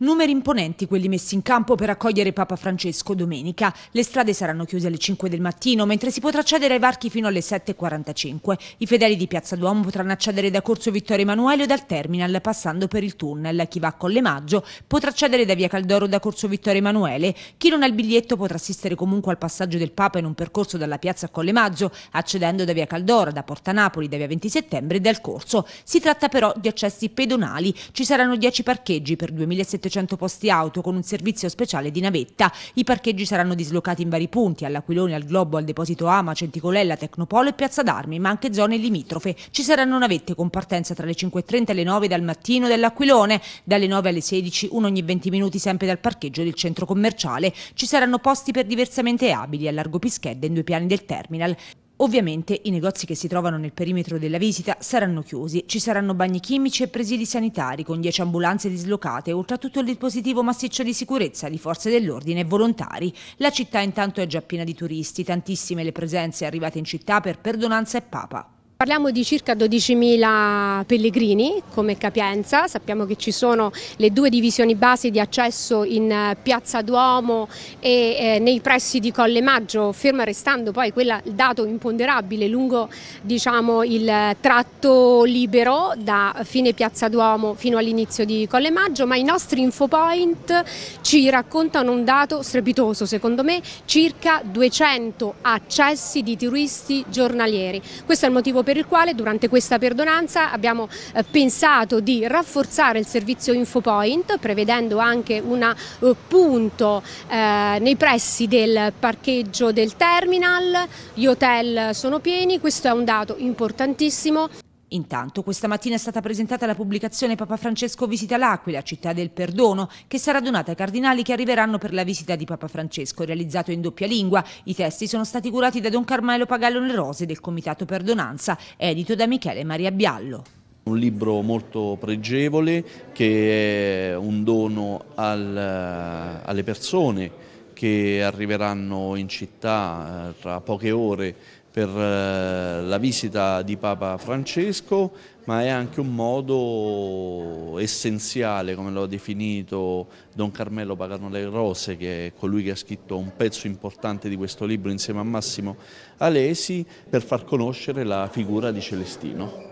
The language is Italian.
Numeri imponenti quelli messi in campo per accogliere Papa Francesco domenica. Le strade saranno chiuse alle 5 del mattino, mentre si potrà accedere ai varchi fino alle 7.45. I fedeli di Piazza Duomo potranno accedere da Corso Vittorio Emanuele o dal terminal, passando per il tunnel. Chi va a Colle Maggio potrà accedere da Via Caldoro o da Corso Vittorio Emanuele. Chi non ha il biglietto potrà assistere comunque al passaggio del Papa in un percorso dalla Piazza a Maggio, accedendo da Via Caldoro, da Porta Napoli, da Via 20 Settembre e dal Corso. Si tratta però di accessi pedonali. Ci saranno 10 parcheggi per 2.700 700 posti auto con un servizio speciale di navetta. I parcheggi saranno dislocati in vari punti, all'Aquilone, al Globo, al Deposito Ama, Centicolella, Tecnopolo e Piazza d'Armi, ma anche zone limitrofe. Ci saranno navette con partenza tra le 5.30 e le 9 dal mattino dell'Aquilone, dalle 9 alle 16, uno ogni 20 minuti sempre dal parcheggio del centro commerciale. Ci saranno posti per diversamente abili a Largo Pischedda in due piani del terminal. Ovviamente i negozi che si trovano nel perimetro della visita saranno chiusi, ci saranno bagni chimici e presidi sanitari con 10 ambulanze dislocate, oltre a tutto il dispositivo massiccio di sicurezza di forze dell'ordine e volontari. La città intanto è già piena di turisti, tantissime le presenze arrivate in città per perdonanza e papa. Parliamo di circa 12.000 pellegrini come capienza, sappiamo che ci sono le due divisioni base di accesso in eh, Piazza Duomo e eh, nei pressi di Colle Maggio, ferma restando poi quella, il dato imponderabile lungo diciamo, il eh, tratto libero da fine Piazza Duomo fino all'inizio di Colle Maggio, ma i nostri infopoint ci raccontano un dato strepitoso, secondo me circa 200 accessi di turisti giornalieri. Questo è il motivo per per il quale durante questa perdonanza abbiamo eh, pensato di rafforzare il servizio InfoPoint prevedendo anche un eh, punto eh, nei pressi del parcheggio del terminal, gli hotel sono pieni, questo è un dato importantissimo. Intanto questa mattina è stata presentata la pubblicazione Papa Francesco visita l'Aquila, città del perdono, che sarà donata ai cardinali che arriveranno per la visita di Papa Francesco, realizzato in doppia lingua. I testi sono stati curati da Don Carmelo Pagallo Nerose del Comitato Perdonanza, edito da Michele Maria Biallo. Un libro molto pregevole che è un dono al, alle persone che arriveranno in città eh, tra poche ore per eh, la visita di Papa Francesco, ma è anche un modo essenziale, come lo ha definito Don Carmelo Pagano Le Rose, che è colui che ha scritto un pezzo importante di questo libro insieme a Massimo Alesi, per far conoscere la figura di Celestino.